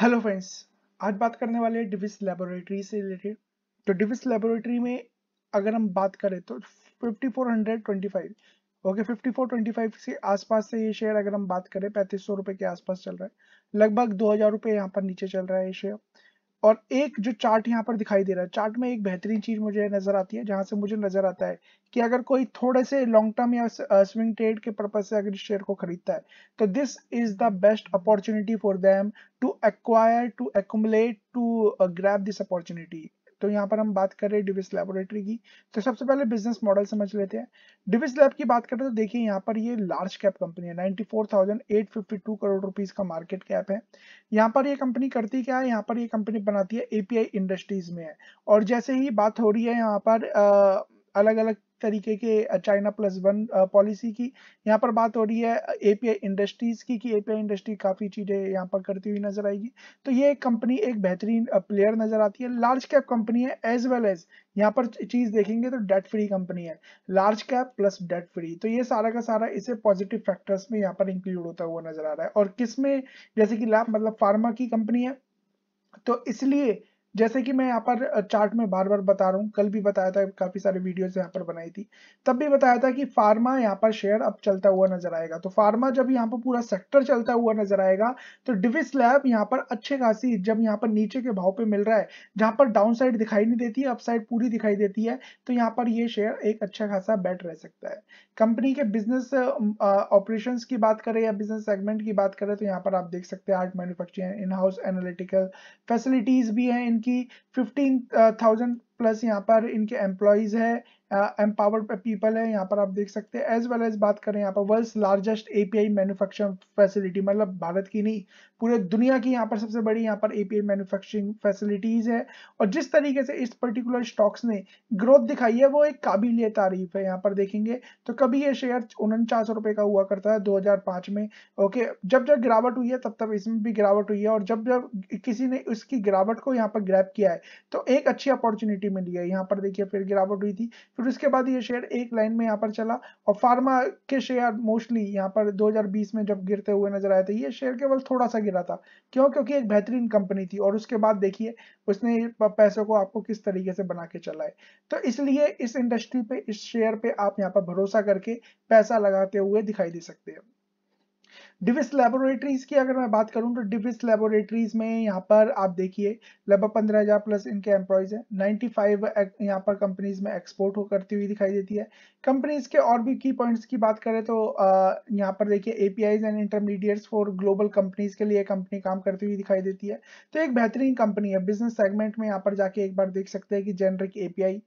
hello friends आज बात करने वाले हैं डिविस लेबोरेटरी से रिलेटेड तो डिविस लेबोरेटरी में अगर हम बात करें तो 5425 ओके 5425 के आसपास से ये शेयर अगर हम बात करें पैंतीस सौ के आसपास चल रहा है लगभग दो हज़ार रुपये यहाँ पर नीचे चल रहा है ये शेयर और एक जो चार्ट यहाँ पर दिखाई दे रहा है चार्ट में एक बेहतरीन चीज मुझे नजर आती है जहां से मुझे नजर आता है कि अगर कोई थोड़े से लॉन्ग टर्म या स्विंग ट्रेड के पर्पज से अगर शेयर को खरीदता है तो this is the best opportunity for them to acquire to accumulate to grab this opportunity तो यहाँ पर हम बात कर रहे हैं डिविस लेबोरेटरी की तो सबसे पहले बिजनेस मॉडल समझ लेते हैं डिविस लैब की बात करें तो देखिए यहाँ पर ये लार्ज कैप कंपनी है 94,852 करोड़ रुपीस का मार्केट कैप है यहाँ पर ये कंपनी करती क्या है यहाँ पर ये कंपनी बनाती है एपीआई इंडस्ट्रीज में है और जैसे ही बात हो रही है यहाँ पर अलग अलग तरीके के चाइना प्लस वन पॉलिसी की यहाँ पर बात हो रही है एपीआई इंडस्ट्रीज की कि एपीआई इंडस्ट्री काफ़ी चीज़ें यहाँ पर करती हुई नजर आएगी तो ये कंपनी एक बेहतरीन प्लेयर नजर आती है लार्ज कैप कंपनी है एज वेल एज यहाँ पर चीज़ देखेंगे तो डेट फ्री कंपनी है large cap plus debt free तो ये सारा का सारा इसे पॉजिटिव फैक्टर्स में यहाँ पर इंक्लूड होता हुआ नजर आ रहा है और किस में जैसे कि लैब मतलब फार्मा की कंपनी है तो इसलिए जैसे कि मैं यहाँ पर चार्ट में बार बार बता रहा हूँ कल भी बताया था काफ़ी सारे वीडियोस यहाँ पर बनाई थी तब भी बताया था कि फार्मा यहाँ पर शेयर अब चलता हुआ नजर आएगा तो फार्मा जब यहाँ पर पूरा सेक्टर चलता हुआ नजर आएगा तो डिविस लैब यहाँ पर अच्छे खासी जब यहाँ पर नीचे के भाव पे मिल रहा है जहाँ पर डाउन साइड दिखाई नहीं देती अप साइड पूरी दिखाई देती है तो यहाँ पर ये शेयर एक अच्छा खासा बेट रह सकता है कंपनी के बिजनेस ऑपरेशन की बात करें या बिजनेस सेगमेंट की बात करें तो यहाँ पर आप देख सकते हैं art manufacturing in house analytical facilities भी है इन की फिफ्टीन थाउजेंड प्लस यहाँ पर इनके एम्प्लॉयज़ है एम्पावर्ड पीपल है यहाँ पर आप देख सकते हैं एज वेल एज बात करें यहाँ पर world largest API manufacturing facility मतलब भारत की नहीं पूरे दुनिया की यहाँ पर सबसे बड़ी यहाँ पर एपीआई मैन्युफैक्चरिंग फैसिलिटीज़ है और जिस तरीके से इस पर्टिकुलर स्टॉक्स ने ग्रोथ दिखाई है वो एक काबिल तारीफ है यहाँ पर देखेंगे तो कभी ये शेयर उनचास रुपए का हुआ करता है दो में ओके जब जब गिरावट हुई है तब तब इसमें भी गिरावट हुई है और जब जब किसी ने उसकी गिरावट को यहाँ पर ग्रैप किया है तो एक अच्छी अपॉर्चुनिटी वोलेटिलिटी में लिया यहाँ पर देखिए फिर गिरावट हुई थी फिर उसके बाद ये शेयर एक लाइन में यहाँ पर चला और फार्मा के शेयर मोस्टली यहाँ पर 2020 में जब गिरते हुए नजर आए थे ये शेयर केवल थोड़ा सा गिरा था क्यों क्योंकि एक बेहतरीन कंपनी थी और उसके बाद देखिए उसने पैसों को आपको किस तरीके से बना के चलाए तो इसलिए इस इंडस्ट्री पे इस शेयर पे आप यहाँ पर भरोसा करके पैसा लगाते हुए दिखाई दे सकते हैं डिविस लेबोरेटरीज की अगर मैं बात करूं तो डिविस लेबोरेटरीज में यहाँ पर आप देखिए लगभग पंद्रह हजार प्लस इनके एम्प्लॉयज हैं 95 फाइव यहाँ पर कंपनीज में एक्सपोर्ट हो करती हुई दिखाई देती है कंपनीज के और भी की पॉइंट्स की बात करें तो यहाँ पर देखिए APIs and intermediates for global companies के लिए कंपनी काम करती हुई दिखाई देती है तो एक बेहतरीन कंपनी है बिजनेस सेगमेंट में यहाँ पर जाके एक बार देख सकते हैं कि जेनरिक एपीआई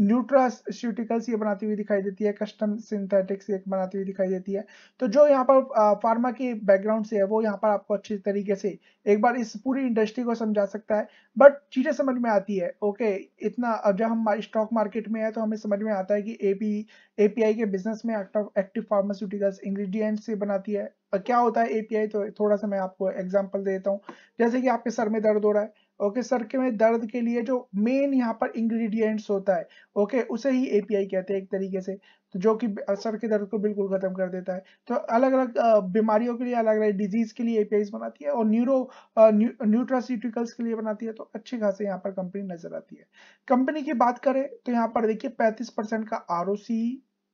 न्यूट्रास्यूटिकल्स ये बनाती हुई दिखाई देती है कस्टम सिंथेटिक्स ये बनाती हुई दिखाई देती है तो जो यहाँ पर फार्मा की बैकग्राउंड से है वो यहाँ पर आपको अच्छी तरीके से एक बार इस पूरी इंडस्ट्री को समझा सकता है बट चीज़ें समझ में आती है ओके इतना अब जब हम स्टॉक मार्केट में है तो हमें समझ में आता है कि ए पी के बिजनेस में एक्टिव फार्मास्यूटिकल्स इंग्रीडियंट से बनाती है क्या होता है एपीआई तो थोड़ा सा मैं आपको एग्जाम्पल दे देता हूँ जैसे कि आपके सर में दर्द हो रहा है ओके सर के में दर्द के लिए जो मेन यहाँ पर इंग्रेडिएंट्स होता है ओके उसे ही एपीआई कहते हैं एक तरीके से तो जो कि सर के दर्द को बिल्कुल खत्म कर देता है तो अलग अलग बीमारियों के लिए अलग अलग डिजीज के लिए एपीआई बनाती है और न्यूरो न्यूट्रासीटिकल्स के लिए बनाती है तो अच्छी खासे यहाँ पर कंपनी नजर आती है कंपनी की बात करें तो यहाँ पर देखिए पैंतीस का आर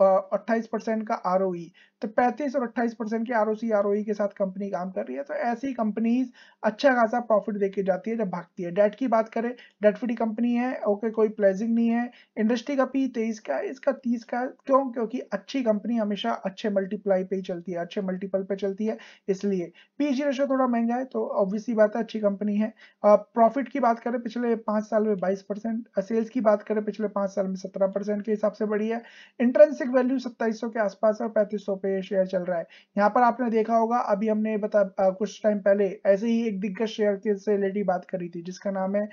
अट्ठाईस परसेंट का आर तो 35 और 28 परसेंट की आर ओ के साथ कंपनी काम कर रही है तो ऐसी कंपनीज अच्छा खासा प्रॉफिट देके जाती है जब भागती है डेट की बात करें डेट फ्री कंपनी है ओके कोई प्लेजिंग नहीं है इंडस्ट्री का पी तेईस का इसका तीस का क्यों क्योंकि अच्छी कंपनी हमेशा अच्छे मल्टीप्लाई पे ही चलती है अच्छे मल्टीपल पे चलती है इसलिए पी जी रेशो थोड़ा महंगा है तो ऑब्वियसली बात है अच्छी कंपनी है प्रॉफिट की बात करें पिछले पाँच साल में बाईस परसेंट सेल्स की बात करें पिछले पाँच साल में सत्रह परसेंट के हिसाब से बढ़ी है इंट्रेंसिक वैल्यू सत्ताईस के आसपास है और पैंतीस सौ पे शेयर चल रहा है यहाँ पर आपने देखा होगा अभी हमने बता आ, कुछ टाइम पहले ऐसे ही एक दिग्गज शेयर के से रिलेटेड बात करी थी जिसका नाम है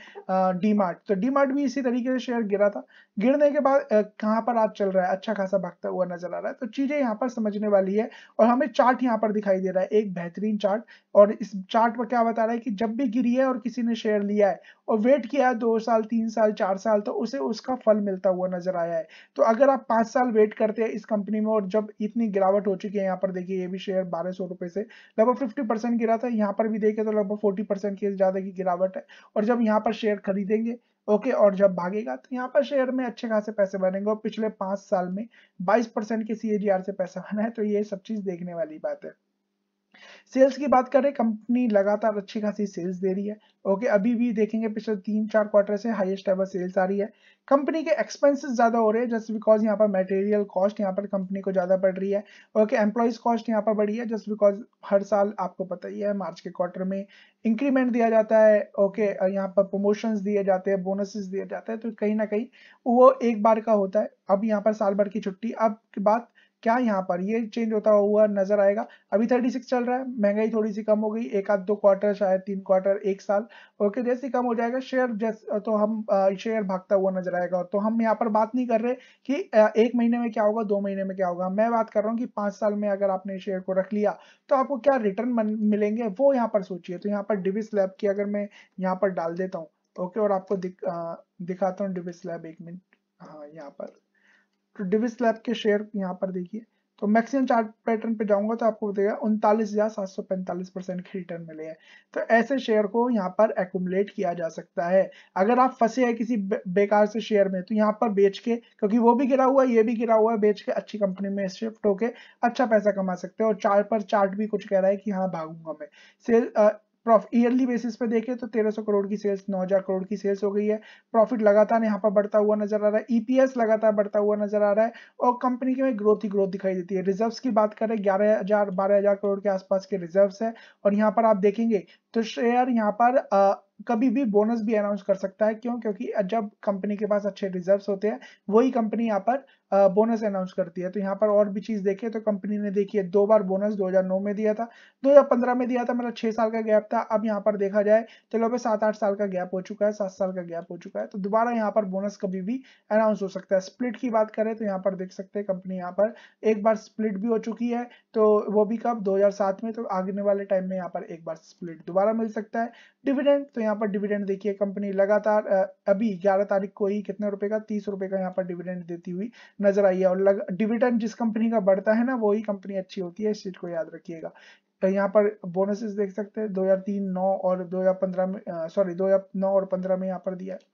डी मार्ट तो डी मार्ट भी इसी तरीके से शेयर गिरा था गिरने के बाद कहाँ पर आज चल रहा है अच्छा खासा भागता हुआ नजर आ रहा है तो चीजें यहाँ पर समझने वाली है और हमें चार्ट यहाँ पर दिखाई दे रहा है एक बेहतरीन चार्ट और इस चार्ट पर क्या बता रहा है कि जब भी गिरी है और किसी ने शेयर लिया है और वेट किया है दो साल तीन साल चार साल तो उसे उसका फल मिलता हुआ नजर आया है तो अगर आप पांच साल वेट करते हैं इस कंपनी में और जब इतनी गिरावट हो चुकी है यहाँ पर देखिए ये भी शेयर बारह सौ रुपए से लगभग फिफ्टी परसेंट गिरा था यहाँ पर भी देखे तो लगभग फोर्टी परसेंट के ज़्यादा की गिरावट है और जब यहाँ पर शेयर खरीदेंगे ओके okay, और जब भागेगा तो यहाँ पर शेयर में अच्छे खासे पैसे बनेंगे और पिछले पांच साल में 22 परसेंट के सी से पैसा बना है तो ये सब चीज़ देखने वाली बात है सेल्स की बात करें कंपनी लगातार अच्छी खासी सेल्स दे रही है ओके अभी भी देखेंगे पिछले तीन चार क्वार्टर से हाईएस्ट एवर सेल्स आ रही है कंपनी के एक्सपेंसेस ज़्यादा हो रहे हैं जस्ट बिकॉज यहाँ पर मटेरियल कॉस्ट यहाँ पर कंपनी को ज़्यादा बढ़ रही है ओके एम्प्लॉयज़ कॉस्ट यहाँ पर बढ़ी है जस्ट बिकॉज हर साल आपको पता ही है मार्च के क्वार्टर में इंक्रीमेंट दिया जाता है ओके okay, यहाँ पर प्रमोशंस दिए जाते हैं बोनसेस दिए जाते हैं तो कहीं ना कहीं वो एक बार का होता है अब यहाँ पर साल भर की छुट्टी अब की बात क्या यहाँ पर ये चेंज होता हुआ नजर आएगा अभी थर्टी सिक्स चल रहा है महंगाई थोड़ी सी कम हो गई एक आध दो क्वार्टर शायद तीन क्वार्टर एक साल ओके जैसे तो कम हो जाएगा शेयर जैसे तो हम शेयर भागता हुआ नजर आएगा तो हम यहाँ पर बात नहीं कर रहे कि एक महीने में क्या होगा दो महीने में क्या होगा मैं बात कर रहा हूँ कि पांच साल में अगर आपने शेयर को रख लिया तो आपको क्या रिटर्न मिलेंगे वो यहाँ पर सोचिए तो यहाँ पर डिविस लैब की अगर मैं यहाँ पर डाल देता हूँ ओके और आपको दिख, दिखाता हूँ डिविस लैब एक मिनट हाँ यहाँ पर तो डिविस लैब के शेयर यहाँ पर देखिए तो मैक्सिमम चार्ट पैटर्न पे जाऊंगा तो आपको बताएगा उनतालीस हजार सात सौ पैंतालीस परसेंट की रिटर्न मिले हैं तो ऐसे शेयर को यहाँ पर एकुमलेट किया जा सकता है अगर आप फंसे हैं किसी बेकार से शेयर में तो यहाँ पर बेच के क्योंकि वो भी गिरा हुआ है ये भी गिरा हुआ है बेच के अच्छी कंपनी में शिफ्ट होके अच्छा पैसा कमा सकते हैं और चार्ट पर चार्ट भी कुछ कह रहा है कि हाँ भागूंगा मैं सेल ईयरली बेसिस पे देखें तो 1300 करोड़ की सेल्स 9000 करोड़ की सेल्स हो गई है प्रॉफिट लगातार यहाँ पर बढ़ता हुआ नजर आ रहा है ईपीएस e लगातार बढ़ता हुआ नजर आ रहा है और कंपनी में ग्रोथ ही ग्रोथ दिखाई देती है रिजर्व्स की बात करें ग्यारह हजार बारह हजार करोड़ के आसपास के रिजर्व्स है और यहाँ पर आप देखेंगे तो शेयर यहाँ पर आ, कभी भी बोनस भी अनाउंस कर सकता है क्यों क्योंकि जब कंपनी के पास अच्छे रिजर्व्स होते हैं वही कंपनी यहाँ पर बोनस अनाउंस करती है तो यहाँ पर और भी चीज देखिए तो कंपनी ने देखिए दो बार बोनस 2009 में दिया था 2015 में दिया था मतलब छह साल का गैप था अब यहाँ पर देखा जाए तो भाई सात आठ साल का गैप हो चुका है सात साल का गैप हो चुका है तो दोबारा यहाँ पर बोनस कभी भी अनाउंस हो सकता है स्प्लिट की बात करें तो यहाँ पर देख सकते हैं कंपनी यहाँ पर एक बार स्प्लिट भी हो चुकी है तो वो भी कब दो में तो आगने वाले टाइम में यहाँ पर एक बार स्प्लिट दोबारा मिल सकता है डिविडेंड तो यहाँ पर डिविडेंड देखिए कंपनी लगातार अभी ग्यारह तारीख को ही कितने रुपए का तीस रुपए का यहाँ पर डिविडेंड देती हुई नजर आई है और लग डिविडेंड जिस कंपनी का बढ़ता है ना वही कंपनी अच्छी होती है इस चीज को याद रखिएगा तो यहाँ पर बोनसेस देख सकते हैं दो हजार तीन नौ और दो हजार पंद्रह में सॉरी दो हजार नौ और पंद्रह में यहाँ पर दिया है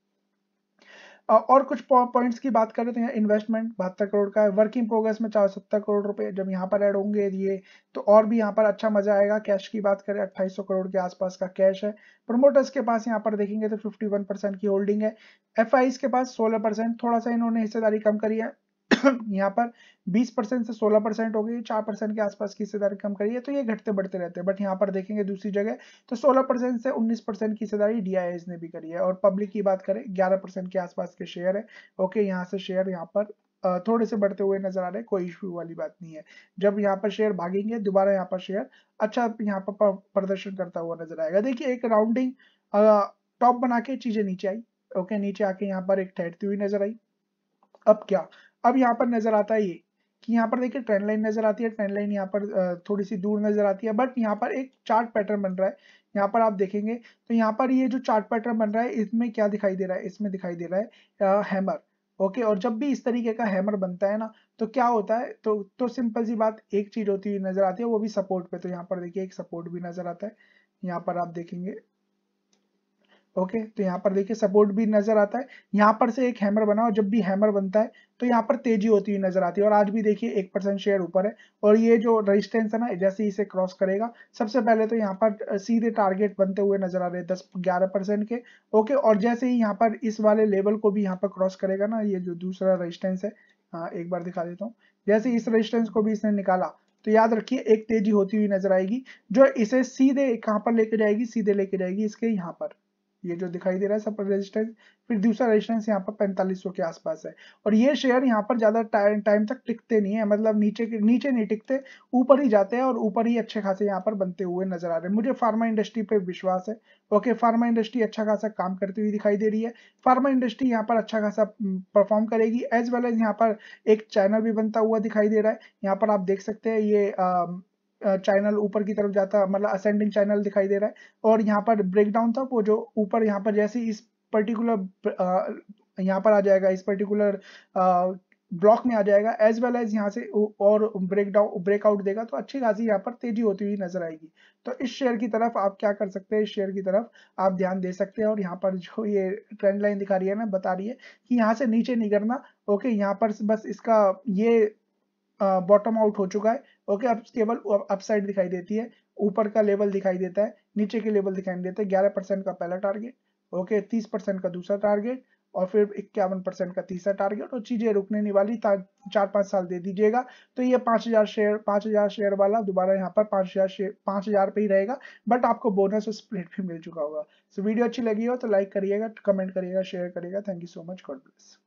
और कुछ पॉइंट्स की बात करें तो यहाँ इन्वेस्टमेंट बहत्तर करोड़ का है वर्किंग प्रोग्रेस में चार सत्तर करोड़ रुपए जब यहाँ पर ऐड होंगे ये तो और भी यहाँ पर अच्छा मजा आएगा कैश की बात करें अट्ठाईस करोड़ के आसपास का कैश है प्रमोटर्स के पास यहाँ पर देखेंगे तो 51 परसेंट की होल्डिंग है एफ के पास सोलह थोड़ा सा इन्होंने हिस्सेदारी कम करी है यहाँ पर 20 परसेंट से 16 परसेंट हो गई चार परसेंट के आसपास की हिस्सेदारी कम करी है तो ये घटते बढ़ते रहते हैं बट यहाँ पर देखेंगे दूसरी जगह तो 16 परसेंट से 19 परसेंट की हिस्सेदारी डी ने भी करी है और पब्लिक की बात करें 11 परसेंट के आसपास के शेयर है ओके यहाँ से शेयर यहाँ पर थोड़े से बढ़ते हुए नजर आ रहे हैं कोई इश्यू वाली बात नहीं है जब यहाँ पर शेयर भागेंगे दोबारा यहाँ पर शेयर अच्छा यहाँ पर प्रदर्शन करता हुआ नजर आएगा देखिए एक राउंडिंग टॉप बना के चीजें नीचे आई ओके नीचे आके यहाँ पर एक ठहरती हुई नजर आई अब क्या अब यहाँ पर नजर आता है ये कि यहाँ पर देखिए ट्रेंड लाइन नजर आती है ट्रेंड लाइन यहाँ पर थोड़ी सी दूर नजर आती है बट यहाँ पर एक चार्ट पैटर्न बन रहा है यहाँ पर आप देखेंगे तो यहाँ पर ये जो चार्ट पैटर्न बन रहा है इसमें क्या दिखाई दे रहा है इसमें दिखाई दे रहा है हैमर ओके और जब भी इस तरीके का हैमर बनता है ना तो क्या होता है तो तो सिंपल सी बात एक चीज होती हुई नजर आती है वो भी सपोर्ट पे तो यहाँ पर देखिए एक सपोर्ट भी नजर आता है यहाँ पर आप देखेंगे ओके तो यहाँ पर देखिए सपोर्ट भी नजर आता है यहाँ पर से एक हैमर बना और जब भी हैमर बनता है तो यहाँ पर तेजी होती हुई नजर आती है और आज भी देखिए एक परसेंट शेयर ऊपर है और ये जो रेजिस्टेंस है ना जैसे इसे क्रॉस करेगा सबसे पहले तो यहाँ पर सीधे टारगेट बनते हुए नजर आ रहे हैं दस ग्यारह परसेंट के ओके और जैसे ही यहाँ पर इस वाले लेवल को भी यहाँ पर क्रॉस करेगा ना ये जो दूसरा रजिस्टेंस है आ, हाँ, एक बार दिखा देता हूँ जैसे इस रजिस्टेंस को भी इसने निकाला तो याद रखिए एक तेजी होती हुई नजर आएगी जो इसे सीधे कहाँ पर लेके जाएगी सीधे लेके जाएगी इसके यहाँ पर ये जो दिखाई दे रहा है सब रेजिस्टेंस फिर दूसरा रेजिस्टेंस यहाँ पर पैंतालीस के आसपास है और ये शेयर यहाँ पर ज्यादा टाइम टाइम तक टिकते नहीं है मतलब नीचे नीचे नहीं टिकते ऊपर ही जाते हैं और ऊपर ही अच्छे खासे यहाँ पर बनते हुए नजर आ रहे हैं मुझे फार्मा इंडस्ट्री पे विश्वास है ओके फार्मा इंडस्ट्री अच्छा खासा काम करती हुई दिखाई दे रही है फार्मा इंडस्ट्री यहाँ पर अच्छा खासा परफॉर्म करेगी एज वेल एज यहाँ पर एक चैनल भी बनता हुआ दिखाई दे रहा है यहाँ पर आप देख सकते हैं ये चैनल ऊपर की तरफ जाता मतलब असेंडिंग चैनल दिखाई दे रहा है और यहाँ पर ब्रेकडाउन था वो जो ऊपर यहाँ पर जैसे इस पर्टिकुलर यहाँ पर आ जाएगा इस पर्टिकुलर ब्लॉक में आ जाएगा एज वेल एज यहाँ से और ब्रेकडाउन ब्रेकआउट देगा तो अच्छी खासी यहाँ पर तेजी होती हुई नजर आएगी तो इस शेयर की तरफ आप क्या कर सकते हैं इस शेयर की तरफ आप ध्यान दे सकते हैं और यहाँ पर जो ये ट्रेंड लाइन दिखा रही है ना बता रही है कि यहाँ से नीचे निकलना ओके यहाँ पर बस इसका ये बॉटम आउट हो चुका है ओके अब केवल अपसाइड दिखाई देती है ऊपर का लेवल दिखाई देता है नीचे के लेवल दिखाई देता है ग्यारह परसेंट का पहला टारगेट ओके तीस परसेंट का दूसरा टारगेट और फिर इक्यावन परसेंट का तीसरा टारगेट और चीजें रुकने नहीं वाली चार पांच साल दे दीजिएगा तो ये पांच हजार शेयर पांच हजार शेयर वाला दोबारा यहाँ पर पांच हजार शेयर पांच हजार पे ही रहेगा बट आपको बोनस और स्प्लिट भी मिल चुका होगा सो so, वीडियो अच्छी लगी हो तो लाइक करिएगा कमेंट करिएगा शेयर करिएगा thank you so much God bless